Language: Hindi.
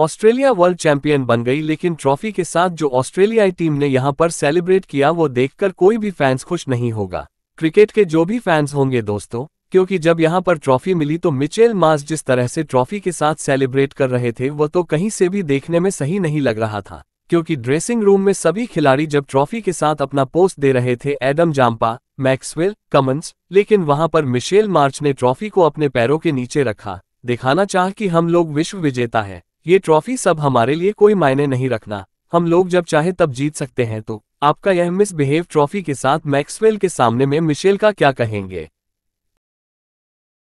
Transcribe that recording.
ऑस्ट्रेलिया वर्ल्ड चैंपियन बन गई लेकिन ट्रॉफी के साथ जो ऑस्ट्रेलियाई टीम ने यहां पर सेलिब्रेट किया वो देखकर कोई भी फैंस खुश नहीं होगा क्रिकेट के जो भी फैंस होंगे दोस्तों क्योंकि जब यहां पर ट्रॉफी मिली तो मिचेल मास जिस तरह से ट्रॉफी के साथ सेलिब्रेट कर रहे थे वो तो कहीं से भी देखने में सही नहीं लग रहा था क्योंकि ड्रेसिंग रूम में सभी खिलाड़ी जब ट्रॉफी के साथ अपना पोस्ट दे रहे थे एडम जाम्पा मैक्सवेल कमन्स लेकिन वहां पर मिशेल मार्च ने ट्रॉफी को अपने पैरों के नीचे रखा दिखाना चाह कि हम लोग विश्व विजेता हैं ये ट्रॉफी सब हमारे लिए कोई मायने नहीं रखना हम लोग जब चाहे तब जीत सकते हैं तो आपका यह मिसबिहेव ट्रॉफी के साथ मैक्सवेल के सामने में मिशेल का क्या कहेंगे